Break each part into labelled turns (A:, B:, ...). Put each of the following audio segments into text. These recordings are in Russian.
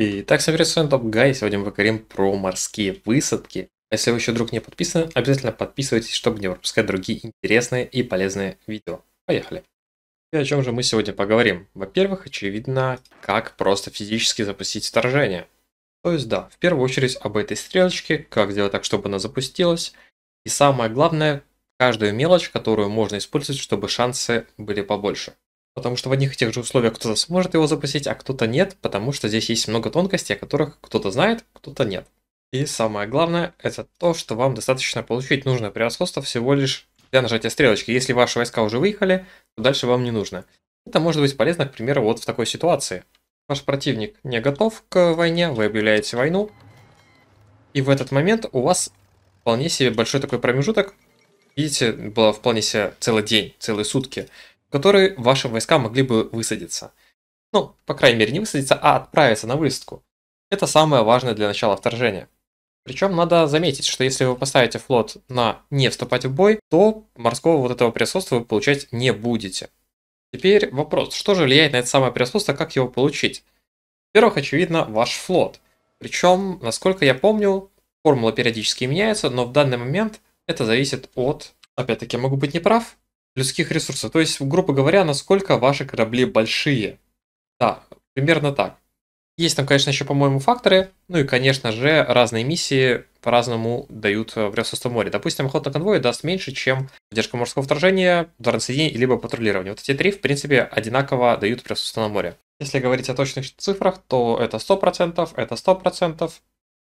A: Итак, всем привет, с вами Топ Гай, сегодня мы поговорим про морские высадки. Если вы еще вдруг не подписаны, обязательно подписывайтесь, чтобы не пропускать другие интересные и полезные видео. Поехали! И о чем же мы сегодня поговорим? Во-первых, очевидно, как просто физически запустить вторжение. То есть да, в первую очередь об этой стрелочке, как сделать так, чтобы она запустилась. И самое главное, каждую мелочь, которую можно использовать, чтобы шансы были побольше потому что в одних и тех же условиях кто-то сможет его запустить, а кто-то нет, потому что здесь есть много тонкостей, о которых кто-то знает, кто-то нет. И самое главное, это то, что вам достаточно получить нужное превосходство всего лишь для нажатия стрелочки. Если ваши войска уже выехали, то дальше вам не нужно. Это может быть полезно, к примеру, вот в такой ситуации. Ваш противник не готов к войне, вы объявляете войну, и в этот момент у вас вполне себе большой такой промежуток. Видите, было вполне себе целый день, целые сутки в который ваши войска могли бы высадиться. Ну, по крайней мере, не высадиться, а отправиться на высадку. Это самое важное для начала вторжения. Причем надо заметить, что если вы поставите флот на не вступать в бой, то морского вот этого присутствия вы получать не будете. Теперь вопрос, что же влияет на это самое присутствие, как его получить? Во-первых, очевидно, ваш флот. Причем, насколько я помню, формула периодически меняется, но в данный момент это зависит от, опять-таки, я могу быть неправ, людских ресурсов. То есть, грубо говоря, насколько ваши корабли большие. Да, примерно так. Есть там, конечно, еще, по-моему, факторы. Ну и, конечно же, разные миссии по-разному дают э, в ресурсном море. Допустим, охота на конвой даст меньше, чем поддержка морского вторжения, удар на либо патрулирование. Вот эти три, в принципе, одинаково дают в ресурсном море. Если говорить о точных цифрах, то это 100%, это 100%,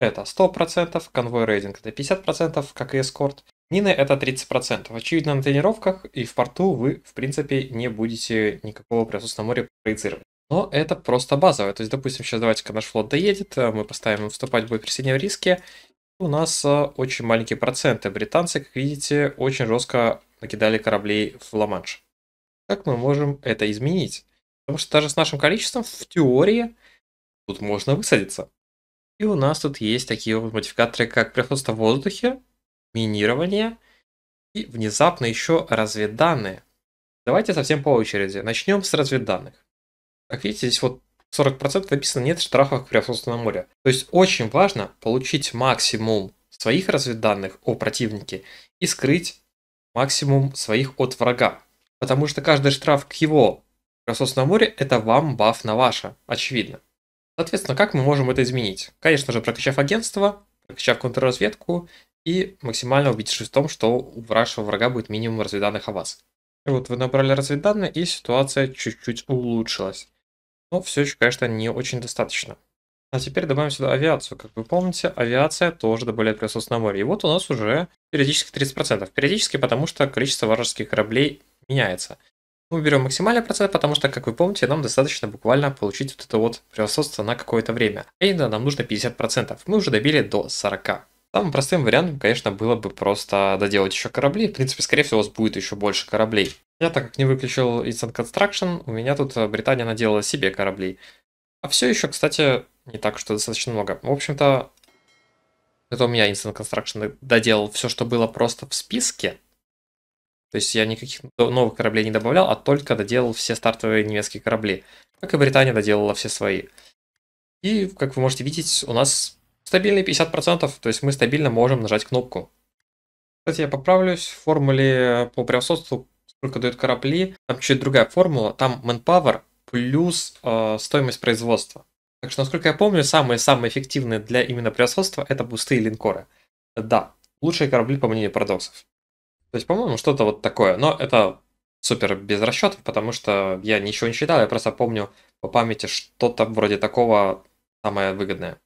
A: это 100%, конвой рейдинг это 50%, как и эскорт. Нина это 30%. Очевидно, на тренировках и в порту вы, в принципе, не будете никакого присутствия на море проецировать. Но это просто базовое. То есть, допустим, сейчас давайте-ка наш флот доедет, э, мы поставим вступать в бой пресечения в риске. У нас э, очень маленькие проценты. Британцы, как видите, очень жестко накидали кораблей в Ла-Манш. Как мы можем это изменить? Потому что даже с нашим количеством, в теории, тут можно высадиться. И у нас тут есть такие вот модификаторы, как присутствие в воздухе, минирование и внезапно еще разведданные. Давайте совсем по очереди. Начнем с разведданных. Как видите, здесь вот 40% написано нет штрафов при отсутствии на море. То есть очень важно получить максимум своих разведданных о противнике и скрыть максимум своих от врага. Потому что каждый штраф к его Красос на море – это вам баф на ваше, очевидно. Соответственно, как мы можем это изменить? Конечно же, прокачав агентство, прокачав контрразведку и максимально убедившись в том, что у вашего врага будет минимум разведанных о вас. И вот вы набрали разведанные, и ситуация чуть-чуть улучшилась. Но все еще, конечно, не очень достаточно. А теперь добавим сюда авиацию. Как вы помните, авиация тоже добавляет присутствие на море. И вот у нас уже периодически 30%. Периодически, потому что количество вражеских кораблей меняется. Мы берем максимальный процент, потому что, как вы помните, нам достаточно буквально получить вот это вот превосходство на какое-то время. А иногда нам нужно 50%. Мы уже добили до 40%. Самым простым вариантом, конечно, было бы просто доделать еще корабли. В принципе, скорее всего, у вас будет еще больше кораблей. Я, так как не выключил Instant Construction, у меня тут э, Британия наделала себе кораблей. А все еще, кстати, не так, что достаточно много. В общем-то, это у меня Instant Construction доделал все, что было просто в списке. То есть я никаких новых кораблей не добавлял, а только доделал все стартовые немецкие корабли. Как и Британия доделала все свои. И, как вы можете видеть, у нас Стабильные 50%, то есть мы стабильно можем нажать кнопку. Кстати, я поправлюсь, в формуле по превосходству, сколько дают корабли, там чуть другая формула, там manpower плюс э, стоимость производства. Так что, насколько я помню, самые-самые эффективные для именно превосходства это пустые линкоры. Да, лучшие корабли, по мнению парадоксов. То есть, по-моему, что-то вот такое. Но это супер без расчетов, потому что я ничего не считал, я просто помню по памяти что-то вроде такого самое выгодное.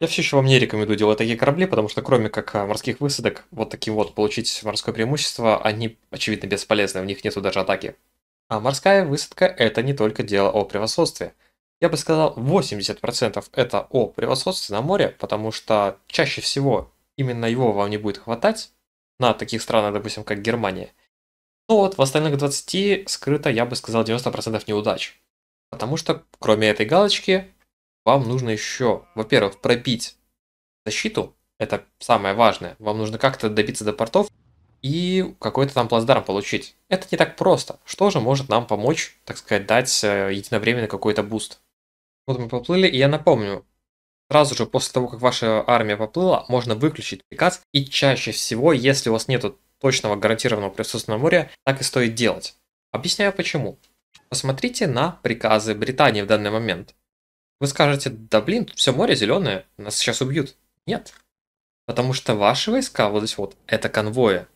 A: Я все еще вам не рекомендую делать такие корабли, потому что кроме как а, морских высадок, вот таким вот получить морское преимущество, они, очевидно, бесполезны, у них нету даже атаки. А морская высадка – это не только дело о превосходстве. Я бы сказал, 80% это о превосходстве на море, потому что чаще всего именно его вам не будет хватать на таких странах, допустим, как Германия. Ну вот, в остальных 20 скрыто, я бы сказал, 90% неудач. Потому что кроме этой галочки вам нужно еще, во-первых, пробить защиту, это самое важное. Вам нужно как-то добиться до портов и какой-то там плацдарм получить. Это не так просто. Что же может нам помочь, так сказать, дать э, единовременно какой-то буст? Вот мы поплыли, и я напомню, сразу же после того, как ваша армия поплыла, можно выключить приказ, и чаще всего, если у вас нету точного гарантированного присутствия на море, так и стоит делать. Объясняю почему. Посмотрите на приказы Британии в данный момент. Вы скажете, да блин, тут все море зеленое, нас сейчас убьют. Нет. Потому что ваши войска, вот здесь вот, это конвои.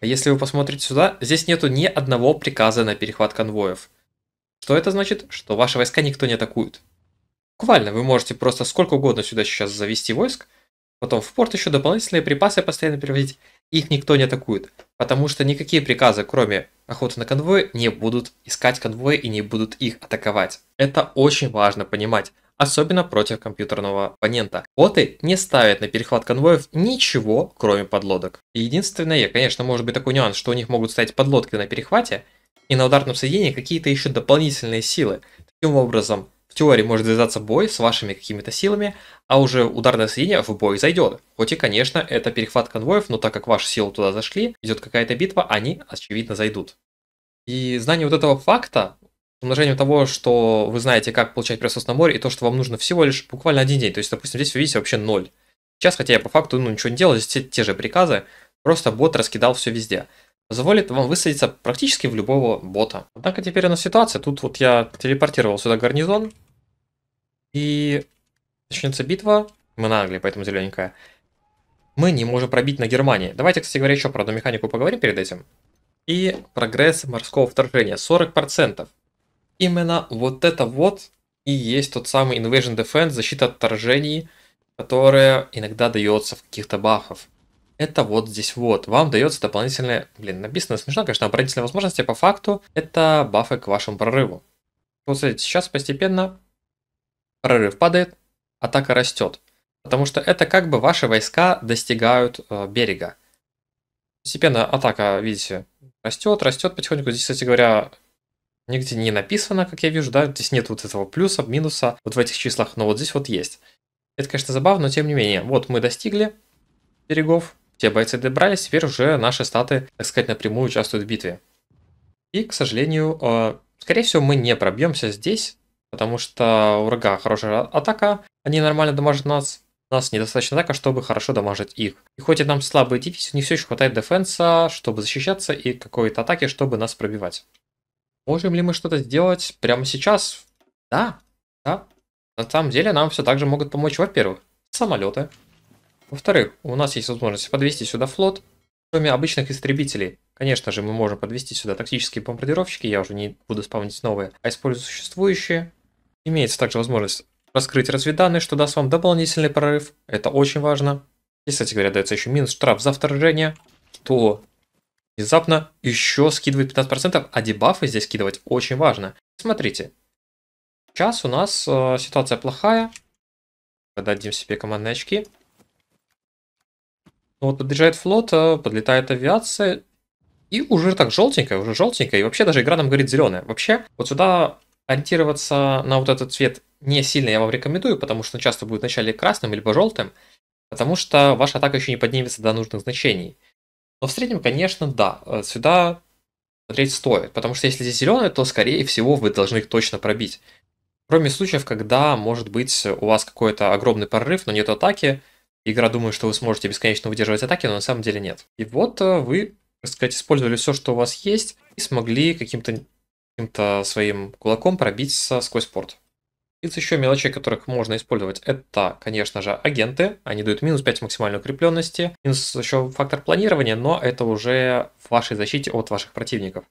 A: А если вы посмотрите сюда, здесь нету ни одного приказа на перехват конвоев. Что это значит? Что ваши войска никто не атакует. Буквально, вы можете просто сколько угодно сюда сейчас завести войск, потом в порт еще дополнительные припасы постоянно переводить, их никто не атакует, потому что никакие приказы, кроме охоты на конвой, не будут искать конвои и не будут их атаковать. Это очень важно понимать особенно против компьютерного оппонента. Боты не ставят на перехват конвоев ничего, кроме подлодок. единственное, конечно, может быть такой нюанс, что у них могут стоять подлодки на перехвате, и на ударном соединении какие-то еще дополнительные силы. Таким образом, в теории может завязаться бой с вашими какими-то силами, а уже ударное соединение в бой зайдет. Хоть и, конечно, это перехват конвоев, но так как ваши силы туда зашли, идет какая-то битва, они, очевидно, зайдут. И знание вот этого факта, умножением того, что вы знаете, как получать пресс на море, и то, что вам нужно всего лишь буквально один день. То есть, допустим, здесь вы видите вообще ноль. Сейчас, хотя я по факту ну, ничего не делал, здесь те, те же приказы, просто бот раскидал все везде. Позволит вам высадиться практически в любого бота. Однако теперь у нас ситуация. Тут вот я телепортировал сюда гарнизон, и начнется битва. Мы на Англии, поэтому зелененькая. Мы не можем пробить на Германии. Давайте, кстати говоря, еще про одну механику поговорим перед этим. И прогресс морского вторжения 40%. Именно вот это вот и есть тот самый Invasion Defense, защита от вторжений, которая иногда дается в каких-то бафов. Это вот здесь вот. Вам дается дополнительные, блин, написано смешно, конечно, оборонительные возможности, а по факту это бафы к вашему прорыву. Вот, кстати, сейчас постепенно прорыв падает, атака растет. Потому что это как бы ваши войска достигают э, берега. Постепенно атака, видите, растет, растет потихоньку. Здесь, кстати говоря, нигде не написано, как я вижу, да, здесь нет вот этого плюса, минуса вот в этих числах, но вот здесь вот есть. Это, конечно, забавно, но тем не менее. Вот мы достигли берегов, те бойцы добрались, теперь уже наши статы, так сказать, напрямую участвуют в битве. И, к сожалению, э, скорее всего, мы не пробьемся здесь, Потому что у врага хорошая а, атака, они нормально дамажат нас. У нас недостаточно атака, чтобы хорошо дамажить их. И хоть и нам слабые дивизии, не все еще хватает дефенса, чтобы защищаться, и какой-то атаки, чтобы нас пробивать. Можем ли мы что-то сделать прямо сейчас? Да, да. На самом деле нам все также могут помочь, во-первых, самолеты. Во-вторых, у нас есть возможность подвести сюда флот, кроме обычных истребителей. Конечно же, мы можем подвести сюда тактические бомбардировщики, я уже не буду спавнить новые, а использую существующие. Имеется также возможность раскрыть разведанные, что даст вам дополнительный прорыв. Это очень важно. Если, кстати говоря, дается еще минус штраф за вторжение, то внезапно еще скидывает 15%, а дебафы здесь скидывать очень важно. Смотрите, сейчас у нас э, ситуация плохая. Дадим себе командные очки. Ну вот подъезжает флот, э, подлетает авиация. И уже так желтенькая, уже желтенькая. И вообще даже игра нам говорит зеленая. Вообще, вот сюда ориентироваться на вот этот цвет не сильно я вам рекомендую, потому что он часто будет вначале красным или желтым, потому что ваша атака еще не поднимется до нужных значений. Но в среднем, конечно, да, э, сюда смотреть стоит, потому что если здесь зеленый, то, скорее всего, вы должны их точно пробить. Кроме случаев, когда, может быть, у вас какой-то огромный прорыв, но нет атаки, игра думает, что вы сможете бесконечно выдерживать атаки, но на самом деле нет. И вот э, вы, так сказать, использовали все, что у вас есть, и смогли каким-то каким-то своим кулаком пробиться сквозь порт. Из еще мелочей, которых можно использовать, это, конечно же, агенты. Они дают минус 5 максимальной укрепленности. Минус еще фактор планирования, но это уже в вашей защите от ваших противников.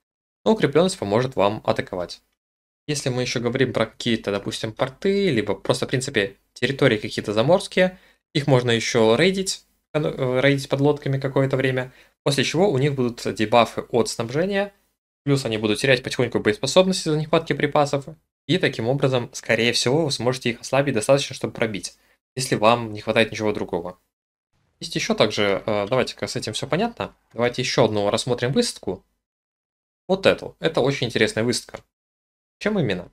A: Но укрепленность поможет вам атаковать. Если мы еще говорим про какие-то, допустим, порты, либо просто, в принципе, территории какие-то заморские, их можно еще рейдить, э, рейдить под лодками какое-то время, после чего у них будут дебафы от снабжения – Плюс они будут терять потихоньку боеспособность из-за нехватки припасов. И таким образом, скорее всего, вы сможете их ослабить достаточно, чтобы пробить, если вам не хватает ничего другого. Есть еще также, э, давайте-ка с этим все понятно, давайте еще одну рассмотрим выставку. Вот эту. Это очень интересная выставка. Чем именно?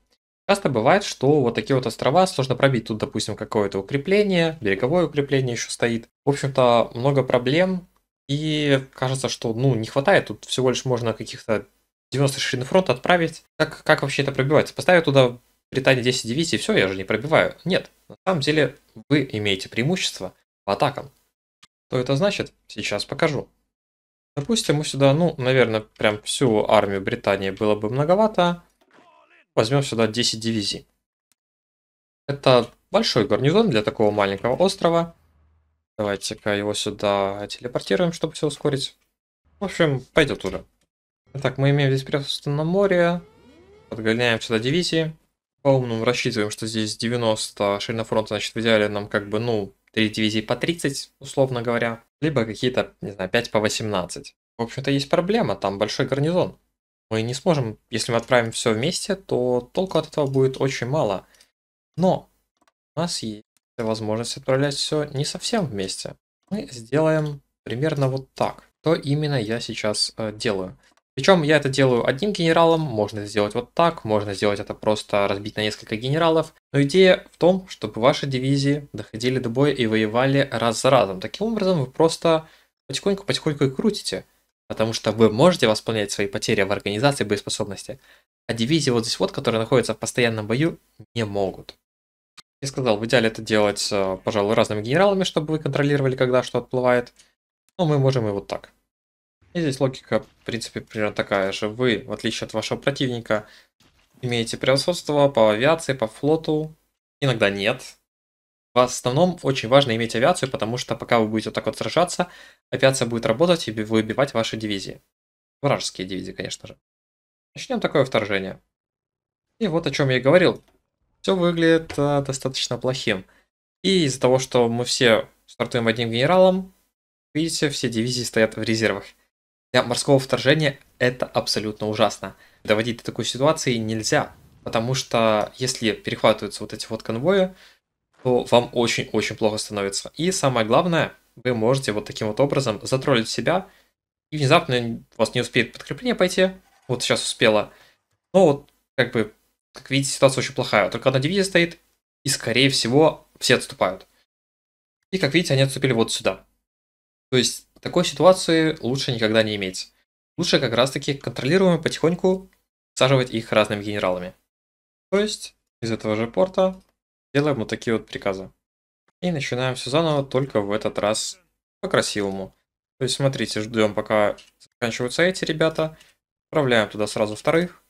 A: Часто бывает, что вот такие вот острова сложно пробить. Тут, допустим, какое-то укрепление, береговое укрепление еще стоит. В общем-то, много проблем. И кажется, что ну не хватает. Тут всего лишь можно каких-то 90 ширины фронта отправить. Как, как вообще это пробивается? Поставить туда Британии 10 дивизий, все, я же не пробиваю. Нет, на самом деле вы имеете преимущество по атакам. Что это значит, сейчас покажу. Допустим, мы сюда, ну, наверное, прям всю армию Британии было бы многовато. Возьмем сюда 10 дивизий. Это большой гарнизон для такого маленького острова. Давайте-ка его сюда телепортируем, чтобы все ускорить. В общем, пойдет уже. Так, мы имеем здесь присутствие на море. Подгоняем сюда дивизии. По-умному ну, рассчитываем, что здесь 90 ширина фронта, значит, в идеале нам как бы, ну, 3 дивизии по 30, условно говоря. Либо какие-то, не знаю, 5 по 18. В общем-то, есть проблема, там большой гарнизон. Мы не сможем, если мы отправим все вместе, то толку от этого будет очень мало. Но у нас есть возможность отправлять все не совсем вместе. Мы сделаем примерно вот так. То именно я сейчас э, делаю. Причем я это делаю одним генералом, можно сделать вот так, можно сделать это просто разбить на несколько генералов. Но идея в том, чтобы ваши дивизии доходили до боя и воевали раз за разом. Таким образом вы просто потихоньку-потихоньку и крутите. Потому что вы можете восполнять свои потери в организации боеспособности, а дивизии вот здесь вот, которые находятся в постоянном бою, не могут. Я сказал, в идеале это делать, э, пожалуй, разными генералами, чтобы вы контролировали, когда что отплывает. Но ну, мы можем и вот так. И здесь логика, в принципе, примерно такая же. Вы, в отличие от вашего противника, имеете превосходство по авиации, по флоту. Иногда нет. В основном очень важно иметь авиацию, потому что пока вы будете вот так вот сражаться, авиация будет работать и выбивать ваши дивизии. Вражеские дивизии, конечно же. Начнем такое вторжение. И вот о чем я и говорил. Все выглядит а, достаточно плохим. И из-за того, что мы все стартуем одним генералом, видите, все дивизии стоят в резервах. Для морского вторжения это абсолютно ужасно. Доводить до такой ситуации нельзя, потому что если перехватываются вот эти вот конвои, то вам очень-очень плохо становится. И самое главное, вы можете вот таким вот образом затроллить себя, и внезапно у вас не успеет подкрепление пойти, вот сейчас успела. Но вот, как бы, как видите, ситуация очень плохая. Только одна дивизия стоит, и, скорее всего, все отступают. И, как видите, они отступили вот сюда. То есть, такой ситуации лучше никогда не иметь. Лучше как раз таки контролируемо потихоньку саживать их разными генералами. То есть из этого же порта делаем вот такие вот приказы. И начинаем все заново, только в этот раз по-красивому. То есть смотрите, ждем пока заканчиваются эти ребята. Отправляем туда сразу вторых.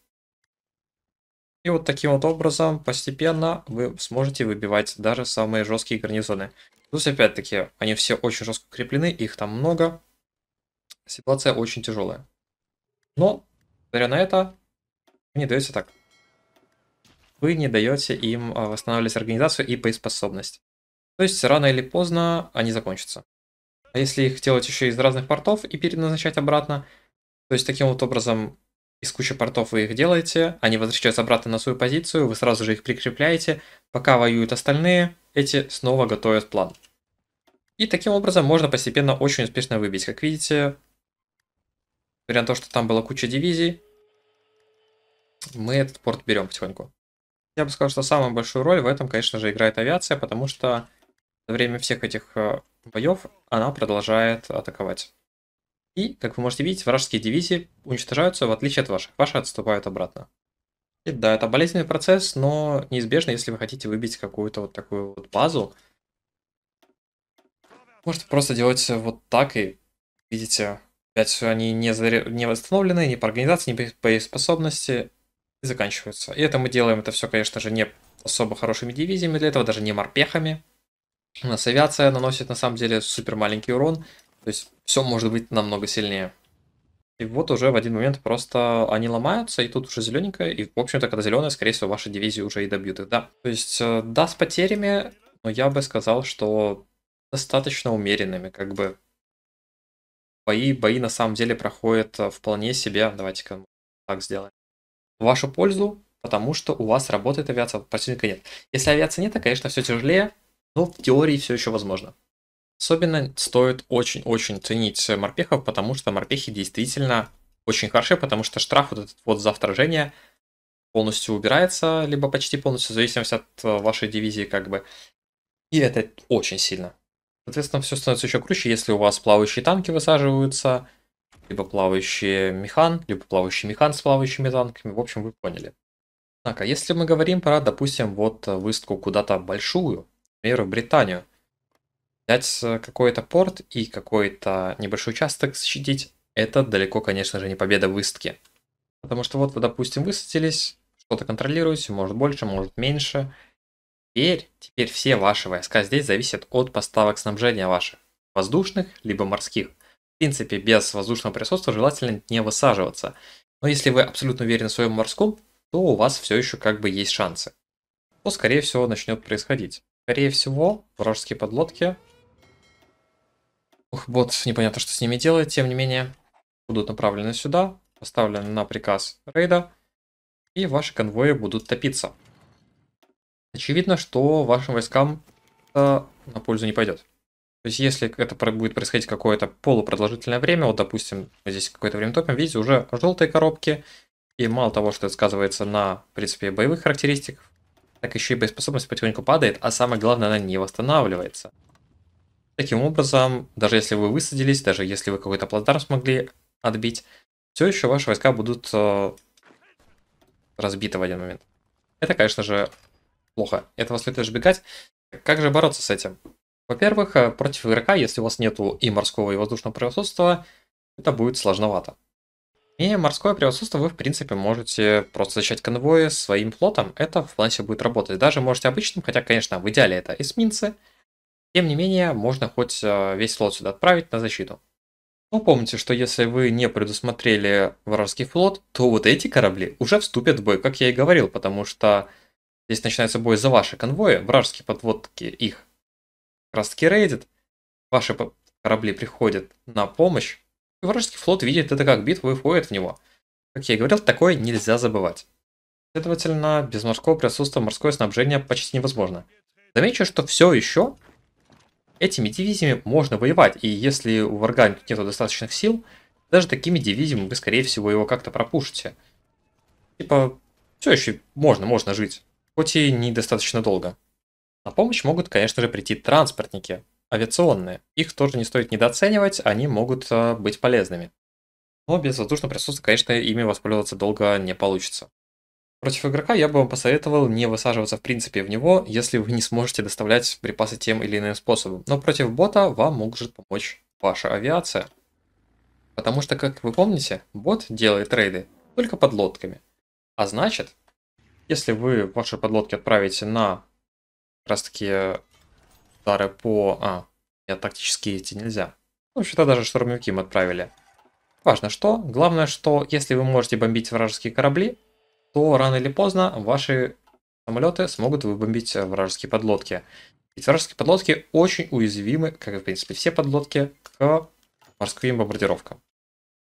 A: И вот таким вот образом постепенно вы сможете выбивать даже самые жесткие гарнизоны. Плюс, опять-таки, они все очень жестко креплены, их там много. Ситуация очень тяжелая. Но, смотря на это, вы не даете так. Вы не даете им а, восстанавливать организацию и боеспособность. То есть, рано или поздно они закончатся. А если их делать еще из разных портов и переназначать обратно, то есть таким вот образом из кучи портов вы их делаете, они возвращаются обратно на свою позицию, вы сразу же их прикрепляете, пока воюют остальные, эти снова готовят план. И таким образом можно постепенно очень успешно выбить. Как видите, вариант то, что там была куча дивизий, мы этот порт берем потихоньку. Я бы сказал, что самую большую роль в этом, конечно же, играет авиация, потому что во время всех этих э, боев она продолжает атаковать. И, как вы можете видеть, вражеские дивизии уничтожаются в отличие от ваших. Ваши отступают обратно. И да, это болезненный процесс, но неизбежно, если вы хотите выбить какую-то вот такую вот базу. Может, просто делать вот так и, видите, опять они не, заря... не восстановлены ни по организации, ни по боеспособности и заканчиваются. И это мы делаем это все, конечно же, не особо хорошими дивизиями для этого, даже не морпехами. У нас авиация наносит на самом деле супер маленький урон, то есть все может быть намного сильнее. И вот уже в один момент просто они ломаются, и тут уже зелененькая, и, в общем-то, когда зеленая, скорее всего, ваша дивизия уже и добьют их, да. То есть, э, да, с потерями, но я бы сказал, что достаточно умеренными, как бы. Бои, бои на самом деле проходят э, вполне себе, давайте-ка так сделаем, в вашу пользу, потому что у вас работает авиация, противника нет. Если авиации нет, то, конечно, все тяжелее, но в теории все еще возможно. Особенно стоит очень-очень ценить морпехов, потому что морпехи действительно очень хороши, потому что штраф вот этот вот за вторжение полностью убирается, либо почти полностью, в зависимости от э, вашей дивизии, как бы. И это очень сильно. Соответственно, все становится еще круче, если у вас плавающие танки высаживаются, либо плавающие механ, либо плавающий механ с плавающими танками. В общем, вы поняли. Однако, а если мы говорим про, допустим, вот э, выставку куда-то большую, например, в Британию, Взять э, какой-то порт и какой-то небольшой участок защитить, это далеко, конечно же, не победа в Потому что вот вы, допустим, высадились, что-то контролируете, может больше, может меньше. Теперь, теперь все ваши войска здесь зависят от поставок снабжения ваших, воздушных, либо морских. В принципе, без воздушного присутствия желательно не высаживаться. Но если вы абсолютно уверены в своем морском, то у вас все еще как бы есть шансы. Что, скорее всего, начнет происходить? Скорее всего, вражеские подлодки вот непонятно, что с ними делает, тем не менее, будут направлены сюда, поставлены на приказ рейда, и ваши конвои будут топиться. Очевидно, что вашим войскам это на пользу не пойдет. То есть, если это будет происходить какое-то полупродолжительное время, вот, допустим, мы здесь какое-то время топим, видите, уже желтые коробки, и мало того, что это сказывается на, в принципе, боевых характеристиках, так еще и боеспособность потихоньку падает, а самое главное, она не восстанавливается. Таким образом, даже если вы высадились, даже если вы какой-то плацдарм смогли отбить, все еще ваши войска будут э, разбиты в один момент. Это, конечно же, плохо. Этого следует избегать. Как же бороться с этим? Во-первых, э, против игрока, если у вас нету и морского, и воздушного превосходства, это будет сложновато. И морское превосходство вы, в принципе, можете просто защищать конвои своим флотом. Это в плане будет работать. Даже можете обычным, хотя, конечно, в идеале это эсминцы – тем не менее, можно хоть а, весь флот сюда отправить на защиту. Но ну, помните, что если вы не предусмотрели вражеский флот, то вот эти корабли уже вступят в бой, как я и говорил, потому что здесь начинается бой за ваши конвои, вражеские подводки их как раз таки рейдят, ваши корабли приходят на помощь, и вражеский флот видит это как битву и входит в него. Как я и говорил, такое нельзя забывать. Следовательно, без морского присутствия морское снабжение почти невозможно. Замечу, что все еще Этими дивизиями можно воевать, и если у врага нету достаточных сил, даже такими дивизиями вы, скорее всего, его как-то пропушите. Типа, все еще можно, можно жить, хоть и недостаточно долго. На помощь могут, конечно же, прийти транспортники, авиационные. Их тоже не стоит недооценивать, они могут а, быть полезными. Но без воздушного присутствия, конечно, ими воспользоваться долго не получится. Против игрока я бы вам посоветовал не высаживаться в принципе в него, если вы не сможете доставлять припасы тем или иным способом. Но против бота вам может помочь ваша авиация. Потому что, как вы помните, бот делает рейды только под лодками. А значит, если вы ваши подлодки отправите на как раз таки удары по... А, нет, тактические идти нельзя. Ну, общем-то даже штурмовики мы отправили. Важно что. Главное, что если вы можете бомбить вражеские корабли, то рано или поздно ваши самолеты смогут выбомбить э, вражеские подлодки. Ведь вражеские подлодки очень уязвимы, как и в принципе все подлодки, к морским бомбардировкам.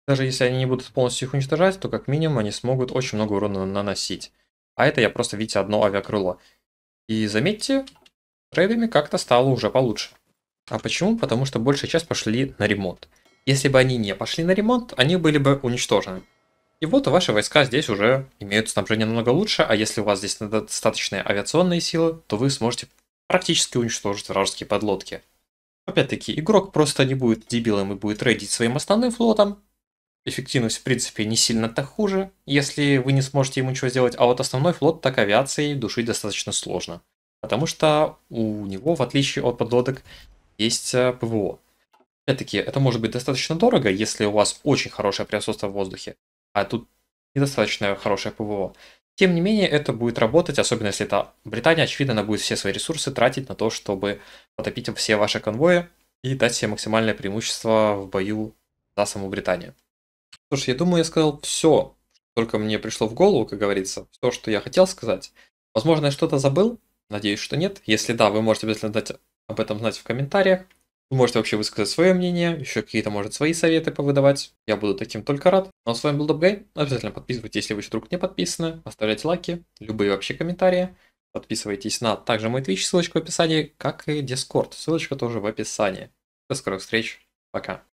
A: Даже если они не будут полностью их уничтожать, то как минимум они смогут очень много урона наносить. А это я просто, видите, одно авиакрыло. И заметьте, трейдами как-то стало уже получше. А почему? Потому что большая часть пошли на ремонт. Если бы они не пошли на ремонт, они были бы уничтожены. И вот ваши войска здесь уже имеют снабжение намного лучше, а если у вас здесь достаточные авиационные силы, то вы сможете практически уничтожить вражеские подлодки. Опять-таки, игрок просто не будет дебилом и будет рейдить своим основным флотом. Эффективность, в принципе, не сильно так хуже, если вы не сможете ему ничего сделать, а вот основной флот так авиацией душить достаточно сложно. Потому что у него, в отличие от подлодок, есть э, ПВО. Опять-таки, это может быть достаточно дорого, если у вас очень хорошее присутствие в воздухе а тут недостаточно хорошее ПВО. Тем не менее, это будет работать, особенно если это Британия, очевидно, она будет все свои ресурсы тратить на то, чтобы потопить все ваши конвои и дать себе максимальное преимущество в бою за саму Британию. Слушай, я думаю, я сказал все, только мне пришло в голову, как говорится, все, что я хотел сказать. Возможно, я что-то забыл, надеюсь, что нет. Если да, вы можете обязательно дать об этом знать в комментариях. Вы можете вообще высказать свое мнение, еще какие-то, может, свои советы повыдавать. Я буду таким только рад. Ну а с вами был Добгай. Обязательно подписывайтесь, если вы еще вдруг не подписаны. Оставляйте лайки, любые вообще комментарии. Подписывайтесь на также мой Twitch, ссылочка в описании, как и Discord. Ссылочка тоже в описании. До скорых встреч. Пока.